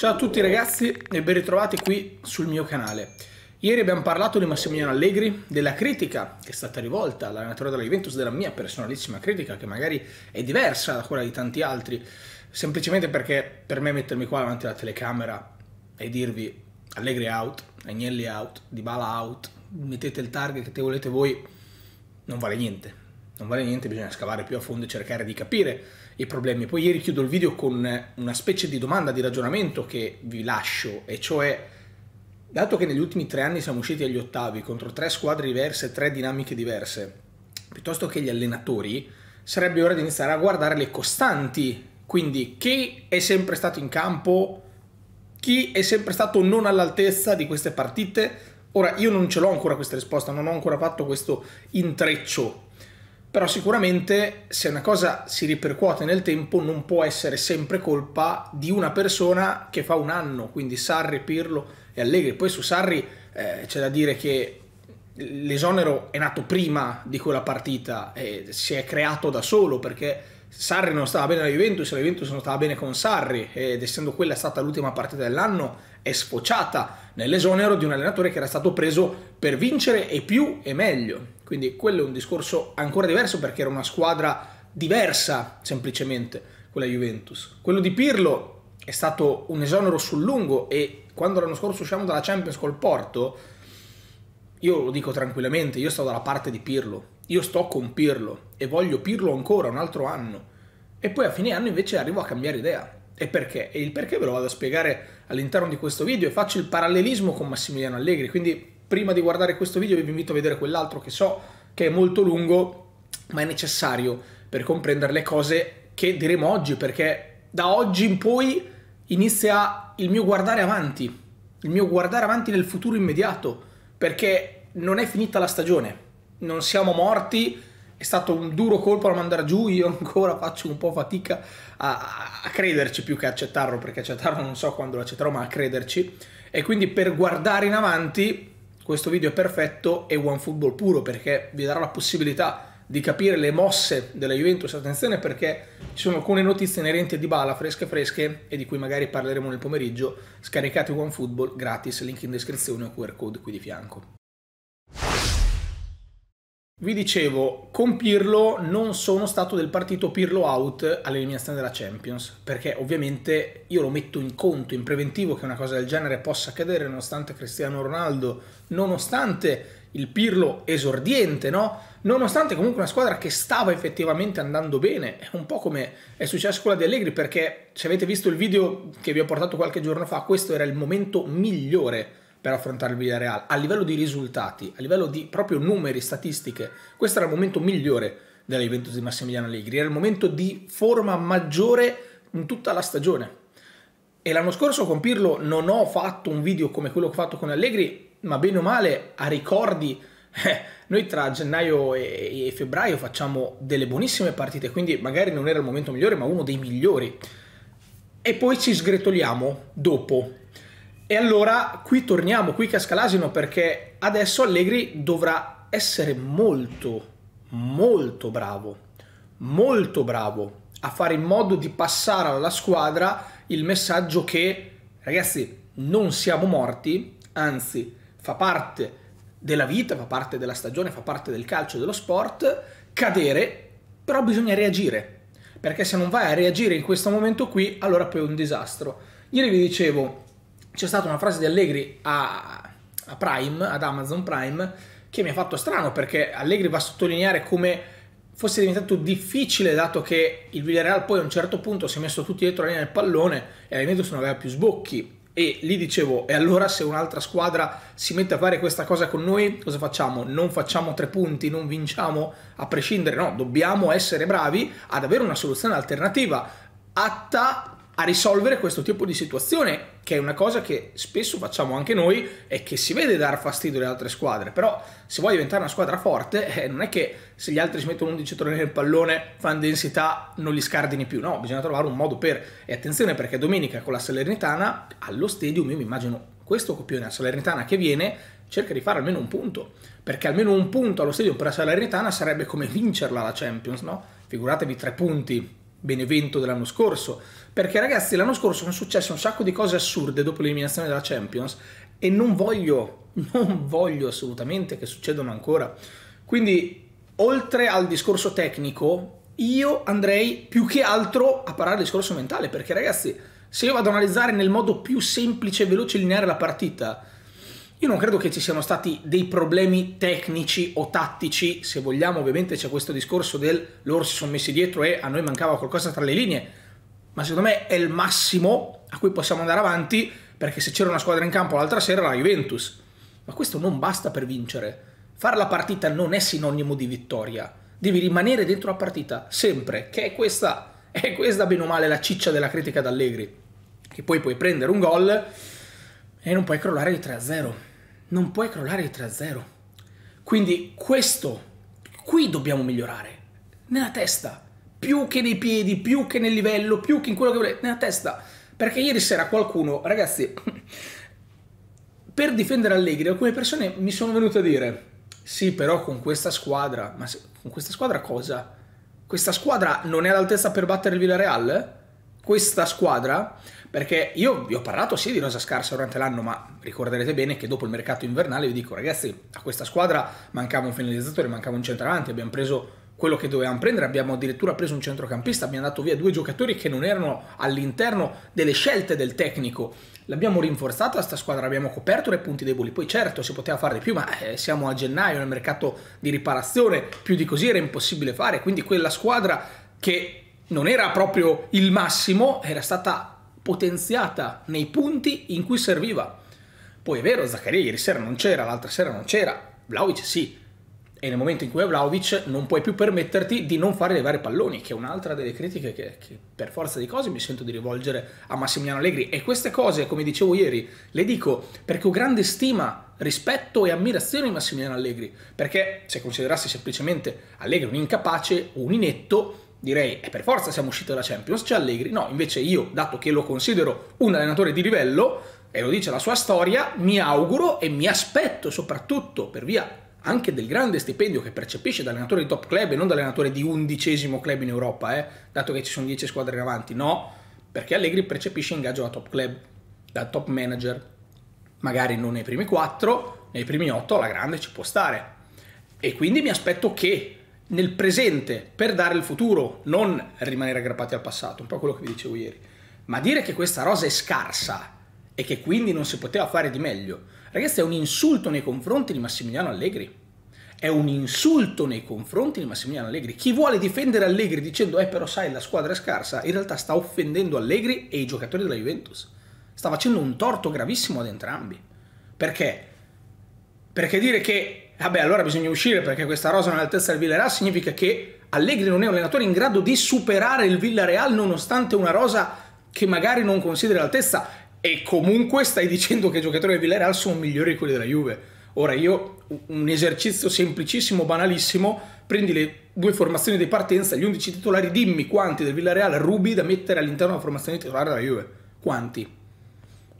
Ciao a tutti ragazzi e ben ritrovati qui sul mio canale. Ieri abbiamo parlato di Massimiliano Allegri, della critica che è stata rivolta all'allenatore della Juventus, della mia personalissima critica che magari è diversa da quella di tanti altri, semplicemente perché per me mettermi qua davanti alla telecamera e dirvi Allegri out, Agnelli out, Dybala out, mettete il target che volete voi, non vale niente, non vale niente, bisogna scavare più a fondo e cercare di capire i problemi. Poi ieri chiudo il video con una specie di domanda di ragionamento che vi lascio, e cioè, dato che negli ultimi tre anni siamo usciti agli ottavi contro tre squadre diverse, tre dinamiche diverse, piuttosto che gli allenatori, sarebbe ora di iniziare a guardare le costanti, quindi chi è sempre stato in campo, chi è sempre stato non all'altezza di queste partite. Ora io non ce l'ho ancora questa risposta, non ho ancora fatto questo intreccio però sicuramente se una cosa si ripercuote nel tempo non può essere sempre colpa di una persona che fa un anno, quindi Sarri, Pirlo e Allegri. Poi su Sarri eh, c'è da dire che l'esonero è nato prima di quella partita e si è creato da solo perché Sarri non stava bene alla Juventus, la Juventus non stava bene con Sarri ed essendo quella stata l'ultima partita dell'anno è sfociata nell'esonero di un allenatore che era stato preso per vincere e più e meglio. Quindi quello è un discorso ancora diverso perché era una squadra diversa semplicemente quella Juventus. Quello di Pirlo è stato un esonero sul lungo e quando l'anno scorso usciamo dalla Champions col Porto, io lo dico tranquillamente, io sto dalla parte di Pirlo, io sto con Pirlo e voglio Pirlo ancora un altro anno. E poi a fine anno invece arrivo a cambiare idea e perché? E il perché ve lo vado a spiegare all'interno di questo video e faccio il parallelismo con Massimiliano Allegri, quindi prima di guardare questo video vi invito a vedere quell'altro che so che è molto lungo, ma è necessario per comprendere le cose che diremo oggi, perché da oggi in poi inizia il mio guardare avanti, il mio guardare avanti nel futuro immediato, perché non è finita la stagione, non siamo morti, è stato un duro colpo da mandare giù, io ancora faccio un po' fatica a, a crederci più che accettarlo, perché accettarlo non so quando lo accetterò, ma a crederci. E quindi per guardare in avanti, questo video è perfetto e OneFootball puro, perché vi darà la possibilità di capire le mosse della Juventus, attenzione perché ci sono alcune notizie inerenti a Dybala fresche fresche e di cui magari parleremo nel pomeriggio, scaricate OneFootball gratis, link in descrizione o QR code qui di fianco. Vi dicevo, con Pirlo non sono stato del partito Pirlo out all'eliminazione della Champions, perché ovviamente io lo metto in conto, in preventivo, che una cosa del genere possa accadere nonostante Cristiano Ronaldo, nonostante il Pirlo esordiente, no? Nonostante comunque una squadra che stava effettivamente andando bene, è un po' come è successo quella di Allegri, perché se avete visto il video che vi ho portato qualche giorno fa, questo era il momento migliore per affrontare il Villarreal. A livello di risultati, a livello di proprio numeri, statistiche, questo era il momento migliore della Juventus di Massimiliano Allegri, era il momento di forma maggiore in tutta la stagione. E l'anno scorso con Pirlo non ho fatto un video come quello che ho fatto con Allegri, ma bene o male a ricordi eh, noi tra gennaio e, e febbraio facciamo delle buonissime partite, quindi magari non era il momento migliore, ma uno dei migliori. E poi ci sgretoliamo dopo e allora qui torniamo, qui casca l'asino perché adesso Allegri dovrà essere molto, molto bravo, molto bravo a fare in modo di passare alla squadra il messaggio che ragazzi non siamo morti, anzi fa parte della vita, fa parte della stagione, fa parte del calcio, dello sport, cadere, però bisogna reagire, perché se non vai a reagire in questo momento qui, allora poi è un disastro. Ieri vi dicevo, c'è stata una frase di Allegri a, a Prime, ad Amazon Prime, che mi ha fatto strano perché Allegri va a sottolineare come fosse diventato difficile dato che il Villarreal poi a un certo punto si è messo tutti dietro la linea del pallone e la Juventus non aveva più sbocchi e lì dicevo e allora se un'altra squadra si mette a fare questa cosa con noi cosa facciamo? Non facciamo tre punti, non vinciamo a prescindere, no, dobbiamo essere bravi ad avere una soluzione alternativa atta a risolvere questo tipo di situazione, che è una cosa che spesso facciamo anche noi e che si vede dar fastidio alle altre squadre, però se vuoi diventare una squadra forte eh, non è che se gli altri si mettono 11 torri nel pallone, fanno densità, non li scardini più, no, bisogna trovare un modo per... E attenzione perché domenica con la Salernitana allo stadium io mi immagino questo copione la Salernitana che viene cerca di fare almeno un punto, perché almeno un punto allo stadium per la Salernitana sarebbe come vincerla la Champions, no? Figuratevi tre punti Benevento dell'anno scorso, perché ragazzi l'anno scorso sono successe un sacco di cose assurde dopo l'eliminazione della Champions e non voglio, non voglio assolutamente che succedano ancora. Quindi oltre al discorso tecnico, io andrei più che altro a parlare del discorso mentale, perché ragazzi, se io vado ad analizzare nel modo più semplice, veloce e lineare la partita, io non credo che ci siano stati dei problemi tecnici o tattici, se vogliamo ovviamente c'è questo discorso del loro si sono messi dietro e a noi mancava qualcosa tra le linee, ma secondo me è il massimo a cui possiamo andare avanti perché se c'era una squadra in campo l'altra sera era la Juventus, ma questo non basta per vincere. Fare la partita non è sinonimo di vittoria, devi rimanere dentro la partita sempre, che è questa, è questa bene o male la ciccia della critica d'Allegri, che poi puoi prendere un gol e non puoi crollare di 3-0 non puoi crollare il 3-0. Quindi questo, qui dobbiamo migliorare, nella testa, più che nei piedi, più che nel livello, più che in quello che volete, nella testa. Perché ieri sera qualcuno, ragazzi, per difendere Allegri, alcune persone mi sono venute a dire, sì però con questa squadra, ma se, con questa squadra cosa? Questa squadra non è all'altezza per battere il Villarreal? Questa squadra perché io vi ho parlato sì di rosa scarsa durante l'anno, ma ricorderete bene che dopo il mercato invernale vi dico ragazzi, a questa squadra mancava un finalizzatore, mancava un centravanti, abbiamo preso quello che dovevamo prendere, abbiamo addirittura preso un centrocampista, abbiamo dato via due giocatori che non erano all'interno delle scelte del tecnico. L'abbiamo rinforzata questa squadra, abbiamo coperto le punti deboli. Poi certo si poteva fare di più, ma eh, siamo a gennaio nel mercato di riparazione, più di così era impossibile fare, quindi quella squadra che non era proprio il massimo, era stata potenziata nei punti in cui serviva. Poi è vero, Zaccaria ieri sera non c'era, l'altra sera non c'era, Vlaovic sì. E nel momento in cui è Vlaovic non puoi più permetterti di non fare levare palloni, che è un'altra delle critiche che, che per forza di cose mi sento di rivolgere a Massimiliano Allegri. E queste cose, come dicevo ieri, le dico perché ho grande stima, rispetto e ammirazione di Massimiliano Allegri, perché se considerassi semplicemente Allegri un incapace, un inetto, direi è eh, per forza siamo usciti dalla Champions, c'è Allegri. No, invece io, dato che lo considero un allenatore di livello, e lo dice la sua storia, mi auguro e mi aspetto soprattutto per via anche del grande stipendio che percepisce da allenatore di top club e non da allenatore di undicesimo club in Europa, eh, dato che ci sono 10 squadre in avanti, no, perché Allegri percepisce ingaggio da top club, da top manager, magari non nei primi 4, nei primi 8 alla grande ci può stare. E quindi mi aspetto che nel presente per dare il futuro, non rimanere aggrappati al passato, un po' quello che vi dicevo ieri. Ma dire che questa rosa è scarsa e che quindi non si poteva fare di meglio, ragazzi, è un insulto nei confronti di Massimiliano Allegri. È un insulto nei confronti di Massimiliano Allegri. Chi vuole difendere Allegri dicendo eh però sai la squadra è scarsa, in realtà sta offendendo Allegri e i giocatori della Juventus. Sta facendo un torto gravissimo ad entrambi. Perché? Perché dire che vabbè allora bisogna uscire perché questa rosa non è all'altezza del Villarreal significa che Allegri non è un allenatore in grado di superare il Villarreal nonostante una rosa che magari non considera l'altezza e comunque stai dicendo che i giocatori del Villarreal sono migliori di quelli della Juve. Ora io un esercizio semplicissimo, banalissimo, prendi le due formazioni di partenza, gli 11 titolari, dimmi quanti del Villarreal rubi da mettere all'interno della formazione titolare della Juve. Quanti?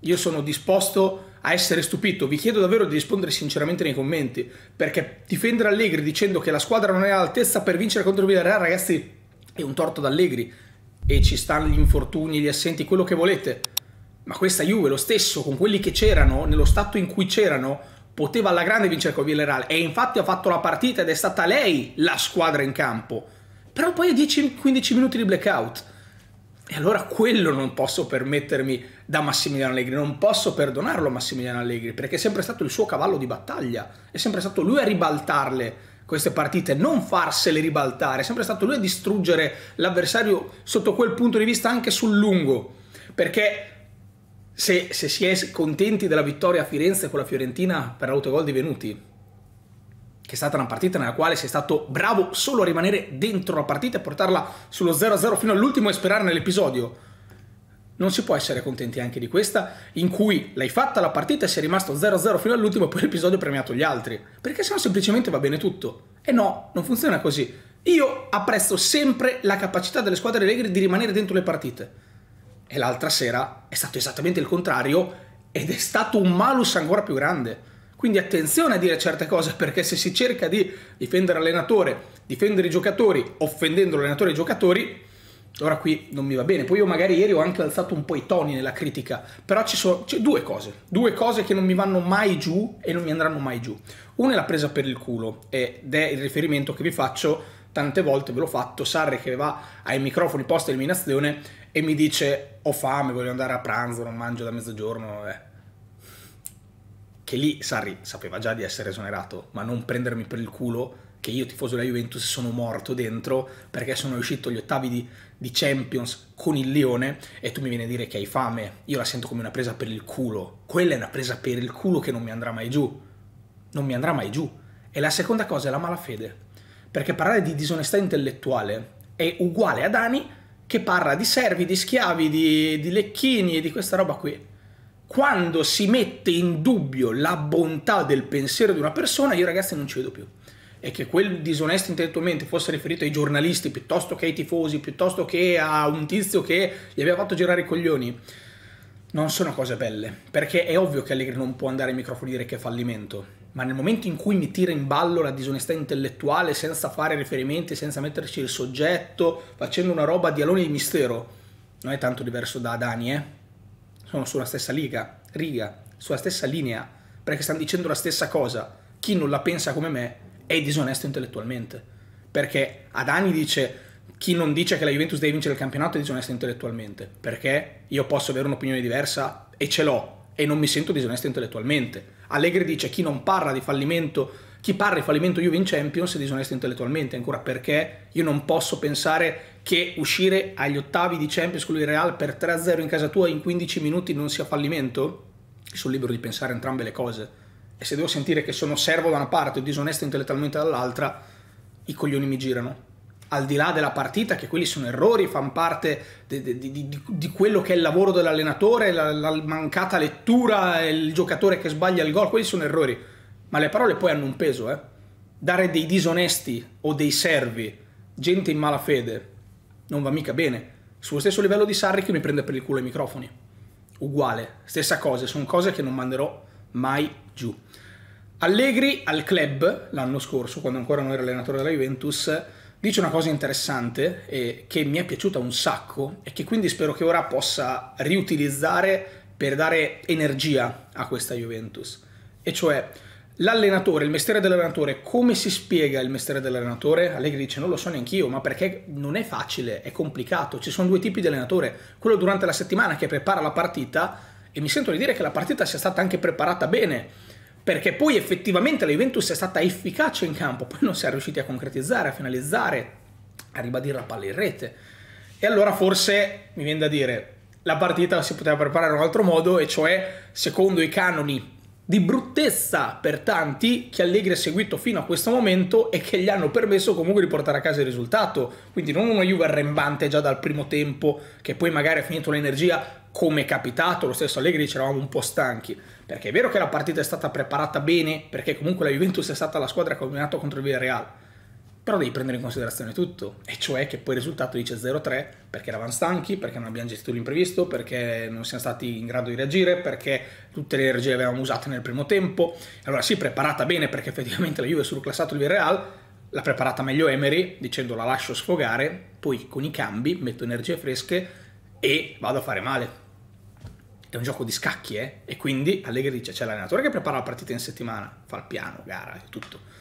Io sono disposto a a essere stupito. Vi chiedo davvero di rispondere sinceramente nei commenti, perché difendere Allegri dicendo che la squadra non è all'altezza per vincere contro il Villarreal, ragazzi, è un torto da Allegri. E ci stanno gli infortuni, gli assenti, quello che volete. Ma questa Juve, lo stesso, con quelli che c'erano, nello stato in cui c'erano, poteva alla grande vincere con il Villarreal. E infatti ha fatto la partita ed è stata lei la squadra in campo. Però poi a 10-15 minuti di blackout e allora quello non posso permettermi da Massimiliano Allegri, non posso perdonarlo a Massimiliano Allegri, perché è sempre stato il suo cavallo di battaglia, è sempre stato lui a ribaltarle queste partite, non farsele ribaltare, è sempre stato lui a distruggere l'avversario sotto quel punto di vista anche sul lungo, perché se, se si è contenti della vittoria a Firenze con la Fiorentina per l'autogol di Venuti, che è stata una partita nella quale sei stato bravo solo a rimanere dentro la partita e portarla sullo 0-0 fino all'ultimo e sperare nell'episodio. Non si può essere contenti anche di questa, in cui l'hai fatta la partita e sei rimasto 0-0 fino all'ultimo e poi l'episodio ha premiato gli altri. Perché sennò semplicemente va bene tutto. E no, non funziona così. Io apprezzo sempre la capacità delle squadre allegri di rimanere dentro le partite. E l'altra sera è stato esattamente il contrario ed è stato un malus ancora più grande quindi attenzione a dire certe cose perché se si cerca di difendere l'allenatore, difendere i giocatori, offendendo l'allenatore e i giocatori, allora qui non mi va bene. Poi io magari ieri ho anche alzato un po' i toni nella critica, però ci sono due cose, due cose che non mi vanno mai giù e non mi andranno mai giù. Una è la presa per il culo ed è il riferimento che vi faccio, tante volte ve l'ho fatto, Sarri che va ai microfoni post eliminazione e mi dice ho fame, voglio andare a pranzo, non mangio da mezzogiorno, vabbè. Eh che lì Sarri sapeva già di essere esonerato, ma non prendermi per il culo che io tifoso della Juventus sono morto dentro perché sono uscito agli ottavi di, di Champions con il Lione e tu mi vieni a dire che hai fame, io la sento come una presa per il culo, quella è una presa per il culo che non mi andrà mai giù, non mi andrà mai giù. E la seconda cosa è la malafede, perché parlare di disonestà intellettuale è uguale a Dani che parla di servi, di schiavi, di, di lecchini e di questa roba qui quando si mette in dubbio la bontà del pensiero di una persona, io ragazzi non ci vedo più. E che quel disonesto intellettualmente fosse riferito ai giornalisti piuttosto che ai tifosi, piuttosto che a un tizio che gli aveva fatto girare i coglioni, non sono cose belle. Perché è ovvio che Allegri non può andare ai microfoni e dire che è fallimento. Ma nel momento in cui mi tira in ballo la disonestà intellettuale senza fare riferimenti, senza metterci il soggetto, facendo una roba di alone di mistero, non è tanto diverso da Dani, eh? sono sulla stessa liga, riga, sulla stessa linea, perché stanno dicendo la stessa cosa. Chi non la pensa come me è disonesto intellettualmente. Perché Adani dice chi non dice che la Juventus deve vincere il campionato è disonesto intellettualmente. Perché io posso avere un'opinione diversa e ce l'ho e non mi sento disonesto intellettualmente. Allegri dice chi non parla di fallimento chi parla di fallimento Juve in Champions è disonesto intellettualmente ancora perché io non posso pensare che uscire agli ottavi di Champions con il Real per 3-0 in casa tua in 15 minuti non sia fallimento. Sono libero di pensare entrambe le cose e se devo sentire che sono servo da una parte o disonesto intellettualmente dall'altra, i coglioni mi girano. Al di là della partita, che quelli sono errori, fanno parte di, di, di, di quello che è il lavoro dell'allenatore, la, la mancata lettura, il giocatore che sbaglia il gol, quelli sono errori ma le parole poi hanno un peso, eh. Dare dei disonesti o dei servi, gente in mala fede, non va mica bene. Sullo stesso livello di Sarri che mi prende per il culo i microfoni. Uguale, stessa cosa, sono cose che non manderò mai giù. Allegri al club l'anno scorso, quando ancora non era allenatore della Juventus, dice una cosa interessante e che mi è piaciuta un sacco e che quindi spero che ora possa riutilizzare per dare energia a questa Juventus. E cioè, L'allenatore, il mestiere dell'allenatore, come si spiega il mestiere dell'allenatore? Allegri dice non lo so neanche io, ma perché non è facile, è complicato. Ci sono due tipi di allenatore, quello durante la settimana che prepara la partita e mi sento di dire che la partita sia stata anche preparata bene, perché poi effettivamente la Juventus è stata efficace in campo, poi non si è riusciti a concretizzare, a finalizzare, a ribadire la palla in rete. E allora forse mi viene da dire la partita si poteva preparare in un altro modo, e cioè secondo i canoni di bruttezza per tanti che Allegri ha seguito fino a questo momento e che gli hanno permesso comunque di portare a casa il risultato. Quindi non una Juve arrembante già dal primo tempo, che poi magari ha finito l'energia come è capitato, lo stesso Allegri ci eravamo un po' stanchi, perché è vero che la partita è stata preparata bene, perché comunque la Juventus è stata la squadra che ha combinato contro il Villarreal, però devi prendere in considerazione tutto, e cioè che poi il risultato dice 0-3 perché eravamo stanchi, perché non abbiamo gestito l'imprevisto, perché non siamo stati in grado di reagire, perché tutte le energie le avevamo usate nel primo tempo. Allora sì, preparata bene perché effettivamente la Juve ha surclassato il Villarreal, l'ha preparata meglio Emery dicendo la lascio sfogare, poi con i cambi metto energie fresche e vado a fare male. È un gioco di scacchi, eh? E quindi Allegri dice c'è l'allenatore che prepara la partita in settimana, fa il piano, gara, tutto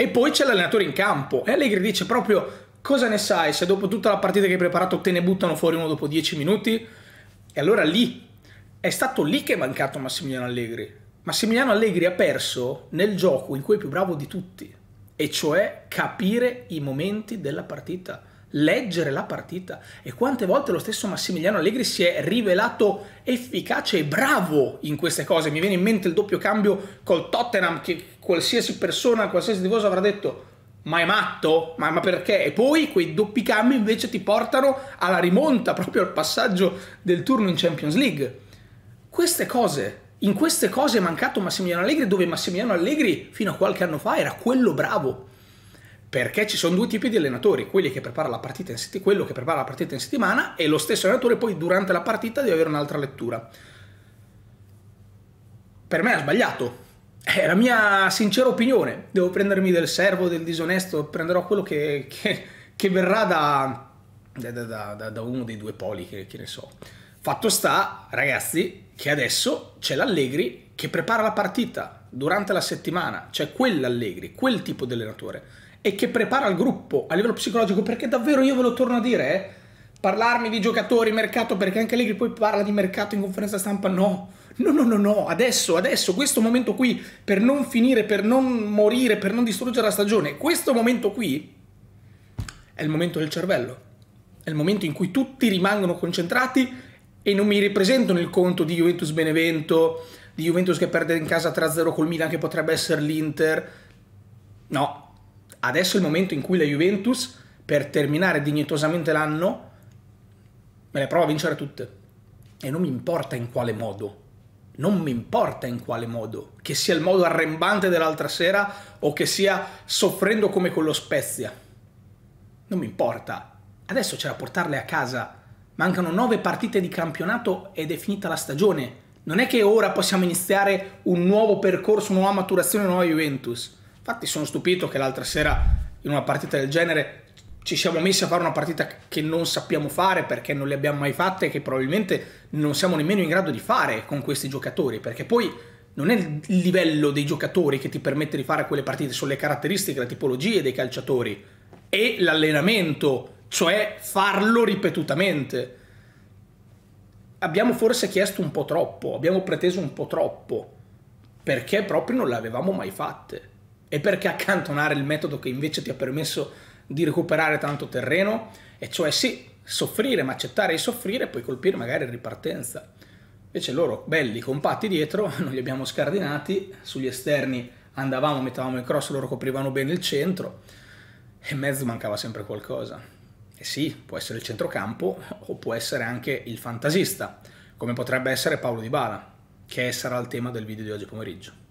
e poi c'è l'allenatore in campo e Allegri dice proprio cosa ne sai se dopo tutta la partita che hai preparato te ne buttano fuori uno dopo dieci minuti? E allora lì, è stato lì che è mancato Massimiliano Allegri. Massimiliano Allegri ha perso nel gioco in cui è più bravo di tutti, e cioè capire i momenti della partita leggere la partita e quante volte lo stesso Massimiliano Allegri si è rivelato efficace e bravo in queste cose. Mi viene in mente il doppio cambio col Tottenham che qualsiasi persona, qualsiasi tifoso avrà detto ma è matto? Ma, ma, perché? E poi quei doppi cambi invece ti portano alla rimonta, proprio al passaggio del turno in Champions League. Queste cose, in queste cose è mancato Massimiliano Allegri dove Massimiliano Allegri fino a qualche anno fa era quello bravo perché ci sono due tipi di allenatori, quelli che prepara la partita in quello che prepara la partita in settimana e lo stesso allenatore poi durante la partita deve avere un'altra lettura. Per me ha sbagliato, è la mia sincera opinione, devo prendermi del servo, del disonesto, prenderò quello che, che, che verrà da, da, da, da, uno dei due poli, che, che ne so. Fatto sta, ragazzi, che adesso c'è l'Allegri che prepara la partita durante la settimana, c'è quell'Allegri, quel tipo di allenatore e che prepara il gruppo a livello psicologico, perché davvero io ve lo torno a dire, eh, parlarmi di giocatori, mercato, perché anche Allegri poi parla di mercato in conferenza stampa, no. No, no, no, no, adesso, adesso, questo momento qui, per non finire, per non morire, per non distruggere la stagione, questo momento qui è il momento del cervello. È il momento in cui tutti rimangono concentrati e non mi ripresentano il conto di Juventus Benevento, di Juventus che perde in casa 3-0 col Milan, che potrebbe essere l'Inter. No, adesso è il momento in cui la Juventus, per terminare dignitosamente l'anno, me le prova a vincere tutte. E non mi importa in quale modo. Non mi importa in quale modo. Che sia il modo arrembante dell'altra sera o che sia soffrendo come con lo Spezia. Non mi importa. Adesso c'è da portarle a casa. Mancano nove partite di campionato ed è finita la stagione. Non è che ora possiamo iniziare un nuovo percorso, una nuova maturazione, una nuova Juventus. Infatti sono stupito che l'altra sera in una partita del genere ci siamo messi a fare una partita che non sappiamo fare perché non le abbiamo mai fatte e che probabilmente non siamo nemmeno in grado di fare con questi giocatori, perché poi non è il livello dei giocatori che ti permette di fare quelle partite, sono le caratteristiche, la tipologia dei calciatori e l'allenamento, cioè farlo ripetutamente. Abbiamo forse chiesto un po' troppo, abbiamo preteso un po' troppo, perché proprio non le avevamo mai fatte. E perché accantonare il metodo che invece ti ha permesso di recuperare tanto terreno? E cioè sì, soffrire, ma accettare di soffrire e poi colpire magari in ripartenza. Invece loro, belli, compatti dietro, non li abbiamo scardinati, sugli esterni andavamo, mettevamo il cross, loro coprivano bene il centro e in mezzo mancava sempre qualcosa. E sì, può essere il centrocampo o può essere anche il fantasista, come potrebbe essere Paolo Di Bala, che sarà il tema del video di oggi pomeriggio.